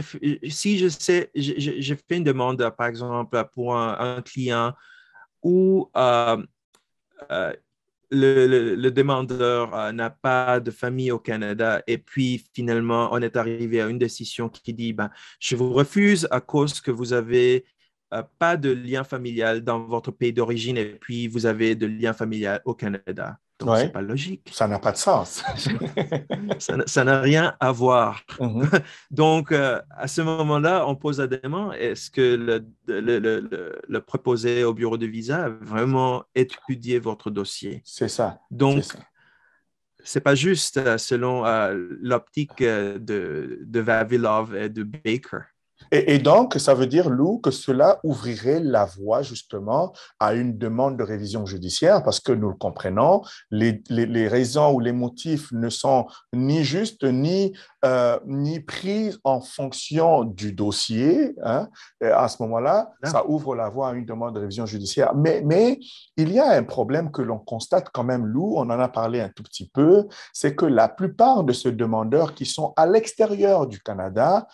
si je sais, je, je, fais une demande, par exemple, pour un, un client où euh, le, le, demandeur n'a pas de famille au Canada et puis finalement on est arrivé à une décision qui dit ben, je vous refuse à cause que vous avez euh, pas de lien familial dans votre pays d'origine et puis vous avez de lien familial au Canada. Donc, c'est pas logique. Ça n'a pas de sens. ça n'a rien à voir. Mhm. Donc, euh, à ce moment-là, on pose la demande est-ce que le, le, proposé au bureau de visa a vraiment étudié votre dossier C'est ça. Donc, c'est pas juste euh, selon l'optique de, de Vavilov et de Baker. Et, donc, ça veut dire, Lou, que cela ouvrirait la voie justement à une demande de révision judiciaire, parce que nous le comprenons, les, raisons ou les motifs ne sont ni justes ni, prises euh, ni en fonction du dossier. Hein. À ce moment-là, ça ouvre la voie à une demande de révision judiciaire. Mais, mais il y a un problème que l'on constate quand même, Lou, on en a parlé un tout petit peu, c'est que la plupart de ces demandeurs qui sont à l'extérieur du Canada,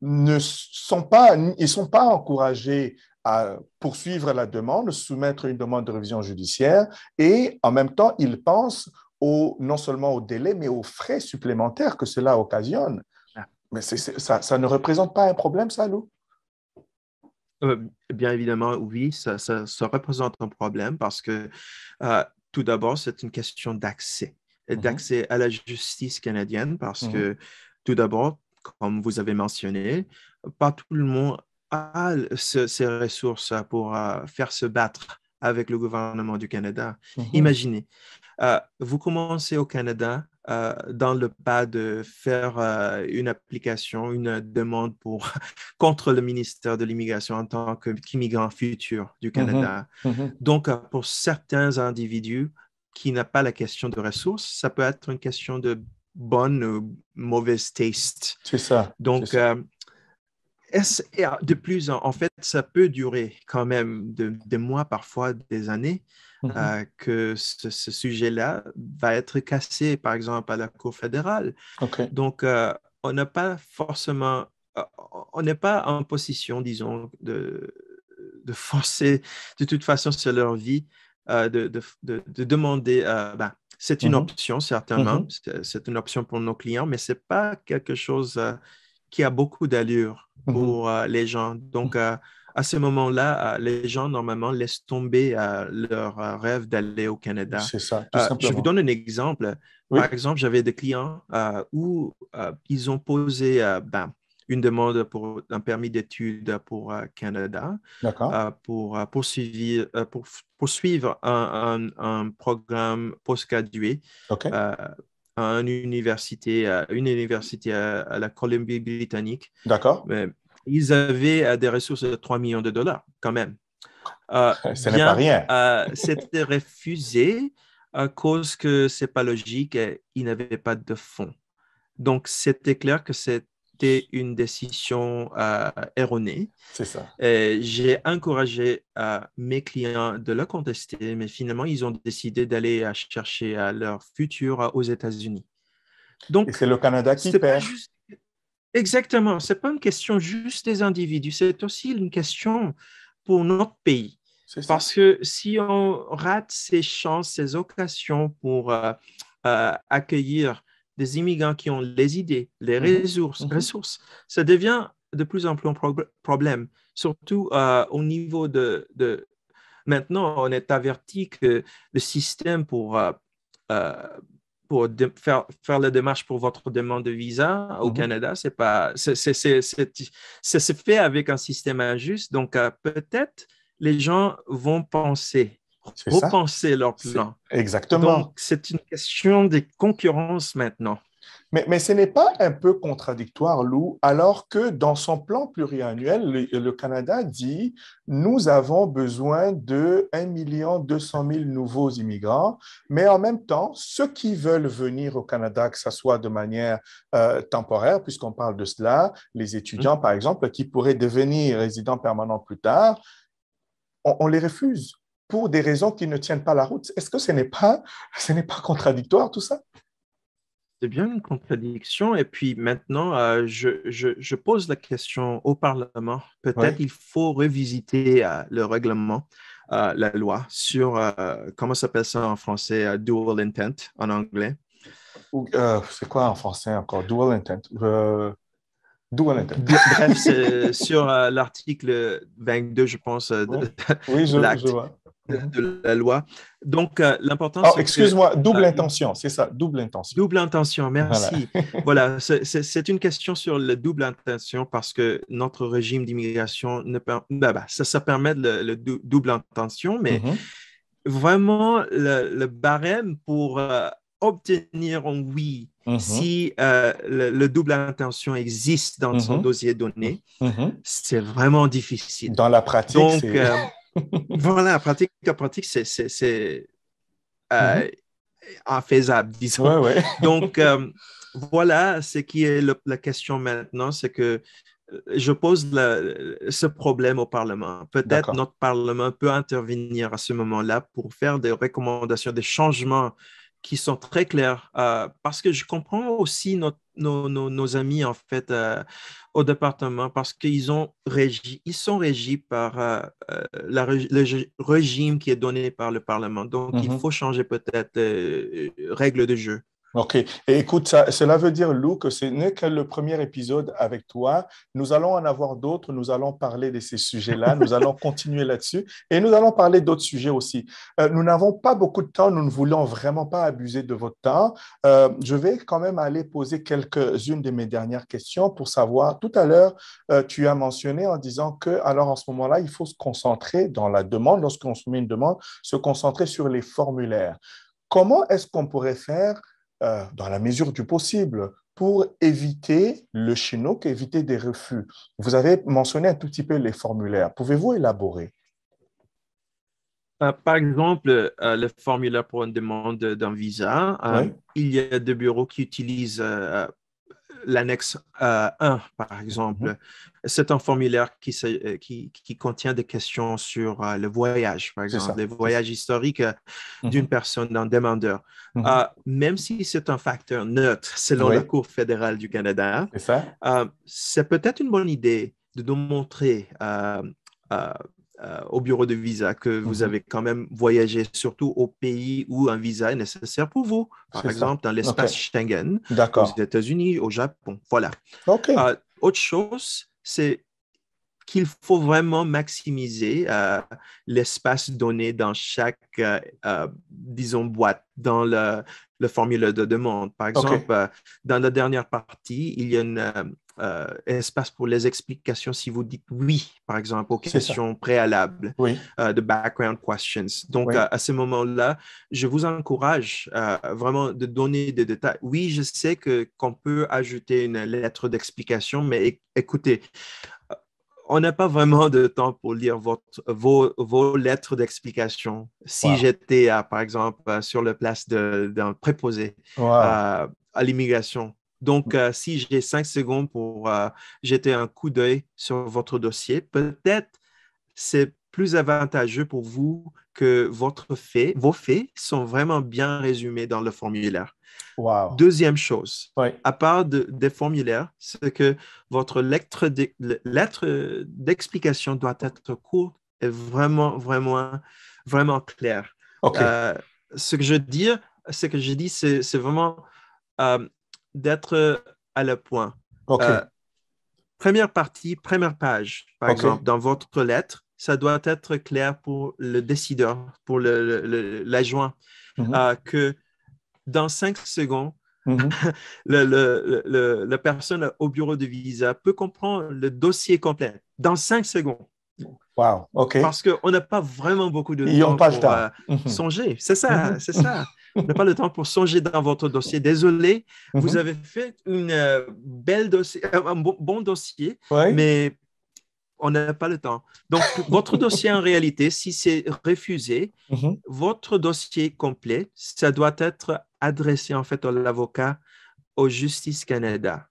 ne sont pas, ils sont pas encouragés à poursuivre la demande, soumettre une demande de révision judiciaire, et en même temps, ils pensent au, non seulement au délai, mais aux frais supplémentaires que cela occasionne. Ah. Mais ça, ne représente pas un problème, ça, Lou? Euh, bien évidemment, oui, ça, représente un problème parce que euh, tout d'abord, c'est une question d'accès, mm-hmm. d'accès à la justice canadienne parce mm-hmm. que tout d'abord, comme vous avez mentionné, pas tout le monde a ces ressources pour euh, faire se battre avec le gouvernement du Canada. Mhm. Imaginez, euh, vous commencez au Canada euh, dans le pas de faire une application, une demande pour, contre le ministère de l'immigration en tant qu'immigrant futur du mhm. Canada. Mhm. Donc, pour certains individus qui n'ont pas la question de ressources, ça peut être une question de bonne ou mauvaise taste. C'est ça. Donc, euh, ah, de plus, en, fait, ça peut durer quand même des mois, parfois des années, mhm. euh, que ce, sujet-là va être cassé, par exemple, à la Cour fédérale. Donc, euh, on n'est pas forcément, on n'est pas en position, disons, de, de forcer de toute façon sur leur vie, de, de, de, demander, ben, c'est une mmh option, certainement. Mmh c'est une option pour nos clients, mais ce n'est pas quelque chose euh, qui a beaucoup d'allure mmh pour euh, les gens. Donc, euh, à ce moment-là, les gens, normalement, laissent tomber leur rêve d'aller au Canada. C'est ça. je vous donne un exemple. Par exemple, j'avais des clients où ils ont posé, ben, une demande pour un permis d'études pour euh, Canada, euh, pour, euh, poursuivre, pour, poursuivre un, un, programme post okay. à une université, à, une université à, la Colombie-Britannique. D'accord. Ils avaient des ressources de 3 millions de dollars quand même. Ce n'est pas rien. C'était refusé à cause que ce n'est pas logique et n'avaient n'avaient pas de fonds. Donc, c'était clair que cette une décision euh, erronée. C'est ça. J'ai encouragé euh, mes clients de la contester, mais finalement, ils ont décidé d'aller euh, chercher leur futur aux États-Unis. Donc, c'est le Canada qui perd. Juste... Exactement. C'est pas une question juste des individus, c'est aussi une question pour notre pays. Parce que si on rate ces chances, ces occasions pour euh, accueillir des immigrants qui ont les idées, les mhm. ressources, mhm. ressources, ça devient de plus en plus un problème, surtout euh, au niveau de, de, Maintenant, on est averti que le système pour, euh, euh, pour faire, la démarche pour votre demande de visa au mhm. Canada, c'est pas... Ça se fait avec un système injuste, donc peut-être les gens vont penser repenser leur plan. Exactement. Donc, c'est une question des concurrences maintenant. Mais, mais ce n'est pas un peu contradictoire, Lou, alors que dans son plan pluriannuel, le, Canada dit nous avons besoin de 1,2 million de nouveaux immigrants, mais en même temps, ceux qui veulent venir au Canada, que ce soit de manière euh, temporaire, puisqu'on parle de cela, les étudiants, mm. par exemple, qui pourraient devenir résidents permanents plus tard, on, on les refuse pour des raisons qui ne tiennent pas la route. Est-ce que ce n'est pas, ce n'est pas contradictoire tout ça C'est bien une contradiction. Et puis maintenant, euh, je, pose la question au Parlement. Peut-être qu'il il faut revisiter euh, le règlement. Euh, la loi sur, comment s'appelle ça en français, dual intent en anglais. c'est quoi en français encore, dual intent intent ». Dual Bref, sur l'article 22, je pense, oui, je, je vois. Mhm. de la loi. Donc, euh, l'importance. Oh, excuse-moi, double ah, intention, c'est ça, double intention. Double intention, merci. Voilà, c'est une question sur le double intention parce que notre régime d'immigration ne permet... Bah, bah, ça, ça permet le, double intention, mais mhm. vraiment, le, barème pour euh, obtenir un oui mhm. si euh, le, double intention existe dans son dossier donné, c'est vraiment difficile. Dans la pratique, c'est... voilà, pratique en pratique, c'est infaisable, euh, mm-hmm. disons. Donc, euh, voilà ce qui est la question maintenant, c'est que euh, je pose ce problème au Parlement. Peut-être notre Parlement peut intervenir à ce moment-là pour faire des recommandations, des changements qui sont très clairs euh, parce que je comprends aussi nos, amis en fait euh, au département parce qu'ils ont régi, ils sont régis par euh, le régime qui est donné par le Parlement. Donc il mhm. faut changer peut-être règles de jeu. Ok. Et écoute, cela veut dire, Lou, que ce n'est que le premier épisode avec toi. Nous allons en avoir d'autres. Nous allons parler de ces sujets-là. Nous allons continuer là-dessus. Et nous allons parler d'autres sujets aussi. Euh, nous n'avons pas beaucoup de temps. Nous ne voulons vraiment pas abuser de votre temps. Euh, je vais quand même aller poser quelques-unes de mes dernières questions pour savoir. Tout à l'heure, euh, tu as mentionné en disant que, alors en ce moment-là, il faut se concentrer dans la demande, lorsqu'on soumet une demande, se concentrer sur les formulaires. Comment est-ce qu'on pourrait faire euh, dans la mesure du possible, pour éviter le chinook, éviter des refus. Vous avez mentionné un tout petit peu les formulaires. Pouvez-vous élaborer euh, par exemple, euh, le formulaire pour une demande d'un visa, il y a des bureaux qui utilisent l'annexe 1, euh, par exemple. Mhm. C'est un formulaire euh, qui, contient des questions sur euh, le voyage, par exemple, le voyage historique mhm. d'une personne, d'un demandeur. Mhm. même si c'est un facteur neutre, selon la Cour fédérale du Canada, c'est peut-être une bonne idée de nous montrer euh, au bureau de visa, que vous mhm. avez quand même voyagé, surtout au pays où un visa est nécessaire pour vous. Par exemple, dans l'espace Schengen, aux États-Unis, au Japon. Voilà. Euh, autre chose, c'est qu'il faut vraiment maximiser euh, l'espace donné dans chaque, disons, boîte, dans le, le formulaire de demande. Par exemple, dans la dernière partie, il y a une, euh, espace pour les explications si vous dites oui, par exemple, aux questions préalables, euh, de background questions. Donc, à ce moment-là, je vous encourage euh, vraiment de donner des détails. Oui, je sais que qu'on peut ajouter une lettre d'explication, mais écoutez, euh, on n'a pas vraiment de temps pour lire votre, vos, lettres d'explication. Si j'étais, par exemple, sur la place d'un préposé à l'immigration, donc, euh, si j'ai cinq secondes pour euh, jeter un coup d'œil sur votre dossier, peut-être c'est plus avantageux pour vous que votre fait, vos faits sont vraiment bien résumés dans le formulaire. Deuxième chose, à part des formulaires, c'est que votre lettre d'explication doit être courte et vraiment, vraiment, vraiment claire. ce que je dis, ce que je dis, c'est vraiment euh, d'être euh, à le point. Euh, première partie, première page, par exemple, dans votre lettre, ça doit être clair pour le décideur, pour l'adjoint, le, mhm. euh, que dans cinq secondes, mhm. la personne au bureau de visa peut comprendre le dossier complet dans cinq secondes. Wow, OK. Parce qu'on n'a pas vraiment beaucoup de temps pour mhm. songer. C'est ça, c'est ça. n'a pas le temps pour songer dans votre dossier. Désolé, mhm. vous avez fait une euh, belle dossier, euh, un bon, dossier, mais on n'a pas le temps. Donc, votre dossier en réalité, si c'est refusé, mhm. votre dossier complet, ça doit être adressé en fait à l'avocat au Justice Canada.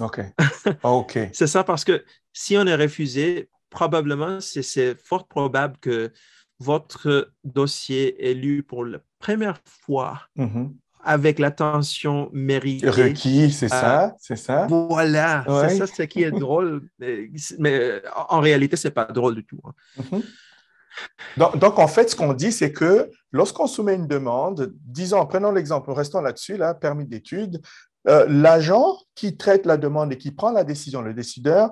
OK. Ah, OK. c'est ça parce que si on est refusé, probablement, c'est fort probable que votre dossier est lu pour, première fois mhm. avec l'attention méritée. Requis, c'est ça, euh, c'est ça. Voilà, c'est ça qui est drôle. Mais, euh, en réalité, c'est pas drôle du tout. Hein. Mhm. Donc, en fait, ce qu'on dit, c'est que lorsqu'on soumet une demande, disons, prenons l'exemple, restons là-dessus, là, permis d'études, euh, l'agent qui traite la demande et qui prend la décision, le décideur,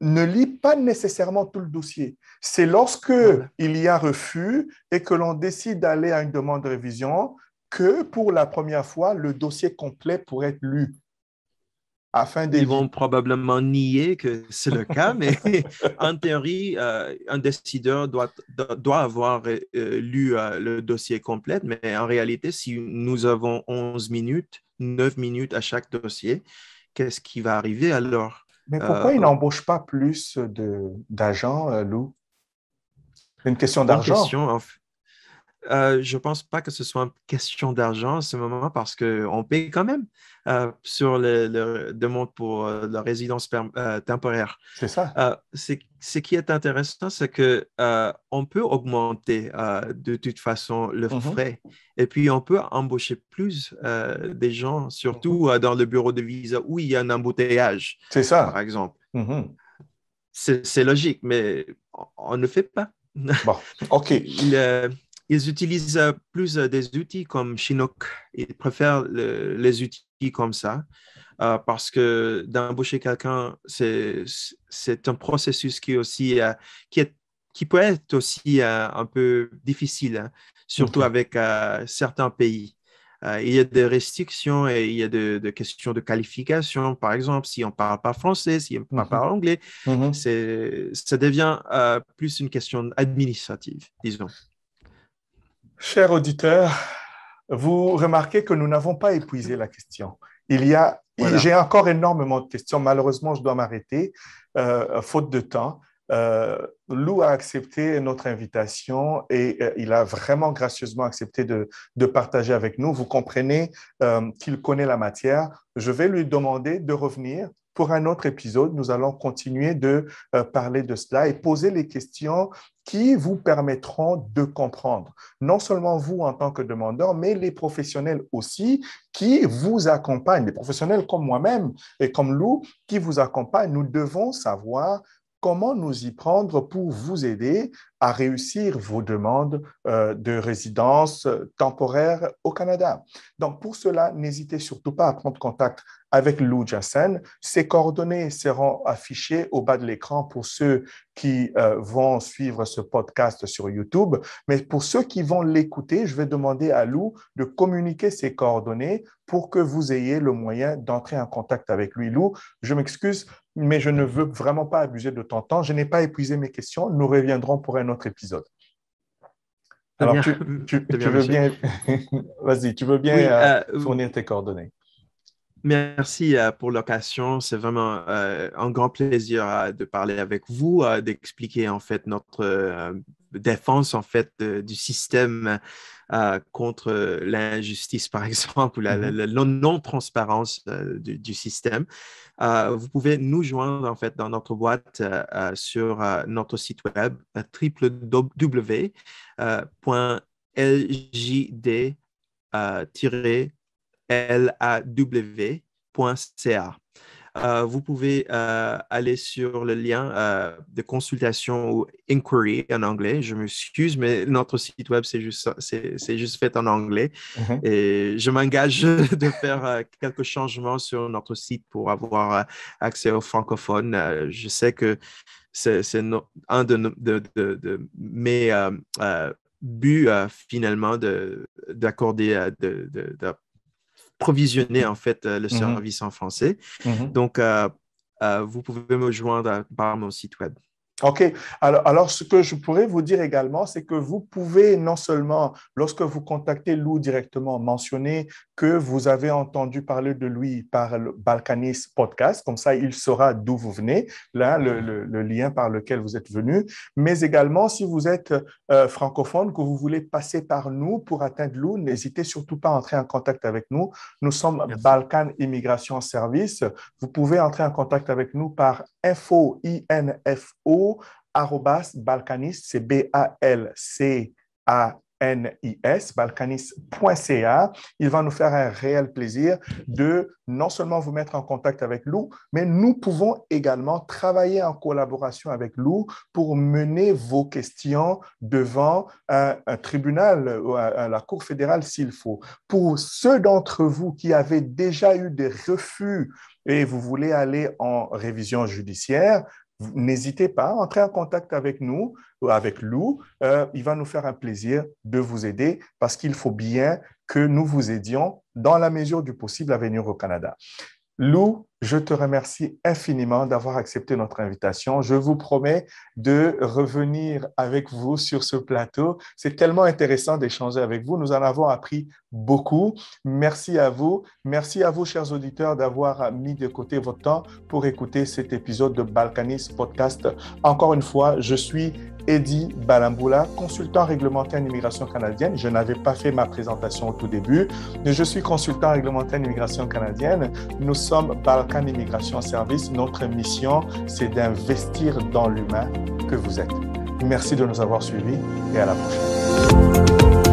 ne lit pas nécessairement tout le dossier. C'est lorsque il y a refus et que l'on décide d'aller à une demande de révision que pour la première fois, le dossier complet pourrait être lu. Afin Ils vont probablement nier que c'est le cas, mais en théorie, euh, un décideur doit, doit avoir euh, lu euh, le dossier complet, mais en réalité, si nous avons 11 minutes, 9 minutes à chaque dossier, qu'est-ce qui va arriver alors? Mais euh, pourquoi ils n'embauchent pas plus de d'agents, euh, Lou une question d'argent. Euh, je ne pense pas que ce soit une question d'argent en ce moment parce qu'on paye quand même euh, sur le demande demandes pour euh, la résidence temporaire. C'est ça. ce qui est intéressant, c'est qu'on peut augmenter de toute façon le mm-hmm. frais et puis on peut embaucher plus des gens, surtout mm-hmm. dans le bureau de visa où il y a un embouteillage. C'est ça. Par exemple. Mm-hmm. C'est logique, mais on, ne ne fait pas. Bon, OK. ils utilisent euh, plus euh, des outils comme Chinook. Ils préfèrent les outils comme ça euh, parce que d'embaucher quelqu'un, c'est un processus qui, aussi, qui, qui peut être aussi un peu difficile, hein, surtout avec certains pays. il y a des restrictions et il y a des questions de qualification. Par exemple, si on ne parle pas français, si on ne parle pas mhm. anglais, mhm. ça devient plus une question administrative, disons. Cher auditeur, vous remarquez que nous n'avons pas épuisé la question. Il y a, j'ai encore énormément de questions. Malheureusement, je dois m'arrêter, euh, faute de temps. Euh, Lou a accepté notre invitation et euh, il a vraiment gracieusement accepté de partager avec nous. Vous comprenez qu'il connaît la matière. Je vais lui demander de revenir pour un autre épisode, nous allons continuer de euh, parler de cela et poser les questions qui vous permettront de comprendre, non seulement vous en tant que demandeur, mais les professionnels aussi qui vous accompagnent, les professionnels comme moi-même et comme Lou, qui vous accompagnent. Nous devons savoir comment nous y prendre pour vous aider à réussir vos demandes euh, de résidence euh, temporaire au Canada. Donc, pour cela, n'hésitez surtout pas à prendre contact avec Lou Jassen. Ses coordonnées seront affichées au bas de l'écran pour ceux qui euh, vont suivre ce podcast sur YouTube. Mais pour ceux qui vont l'écouter, je vais demander à Lou de communiquer ses coordonnées pour que vous ayez le moyen d'entrer en contact avec lui. Lou, je m'excuse, mais je ne veux vraiment pas abuser de ton temps. Je n'ai pas épuisé mes questions. Nous reviendrons pour un notre épisode. Alors, tu, veux bien... Vas-y, tu veux bien euh, euh, fournir tes coordonnées. Merci euh, pour l'occasion. C'est vraiment euh, un grand plaisir euh, de parler avec vous, d'expliquer en fait notre défense en fait du système contre l'injustice, par exemple, ou mmh la, non-transparence du, système. vous pouvez nous joindre en fait dans notre boîte sur notre site web www.ljd law.ca. Euh, vous pouvez euh, aller sur le lien euh, de consultation ou inquiry en anglais. Je m'excuse, mais notre site web, c'est juste, c'est, juste fait en anglais. Mhm. Et je m'engage de faire euh, quelques changements sur notre site pour avoir accès aux francophones. je sais que c'est, un de, de, de, mes buts, finalement, d'accorder de provisionner en fait euh, le mmh service en français. Mmh Donc, euh, euh, vous pouvez me joindre par mon site web. OK. Alors, ce que je pourrais vous dire également, c'est que vous pouvez non seulement, lorsque vous contactez Lou directement, mentionner que vous avez entendu parler de lui par le Balkanis Podcast, comme ça, il saura d'où vous venez, là, le, lien par lequel vous êtes venu, mais également, si vous êtes euh, francophone, que vous voulez passer par nous pour atteindre Lou, n'hésitez surtout pas à entrer en contact avec nous. Nous sommes Balkan Immigration Service. Vous pouvez entrer en contact avec nous par info, i info-balkanis, c'est B-A-L-C-A n i s balkanis.ca. Il va nous faire un réel plaisir de non seulement vous mettre en contact avec Lou, mais nous pouvons également travailler en collaboration avec Lou pour mener vos questions devant un, tribunal ou la Cour fédérale s'il faut. Pour ceux d'entre vous qui avaient déjà eu des refus et vous voulez aller en révision judiciaire, n'hésitez pas, à entrer en contact avec nous, avec Lou. Euh, il va nous faire un plaisir de vous aider parce qu'il faut bien que nous vous aidions dans la mesure du possible à venir au Canada. Lou, je te remercie infiniment d'avoir accepté notre invitation. Je vous promets de revenir avec vous sur ce plateau. C'est tellement intéressant d'échanger avec vous. Nous en avons appris beaucoup. Merci à vous. Merci à vous, chers auditeurs, d'avoir mis de côté votre temps pour écouter cet épisode de Balkanis Podcast. Encore une fois, je suis Eddy Balamboula, consultant réglementaire en immigration canadienne. Je n'avais pas fait ma présentation au tout début, mais je suis consultant réglementaire en immigration canadienne. Nous sommes Balkanis en Immigration Service, notre mission, c'est d'investir dans l'humain que vous êtes. Merci de nous avoir suivis et à la prochaine.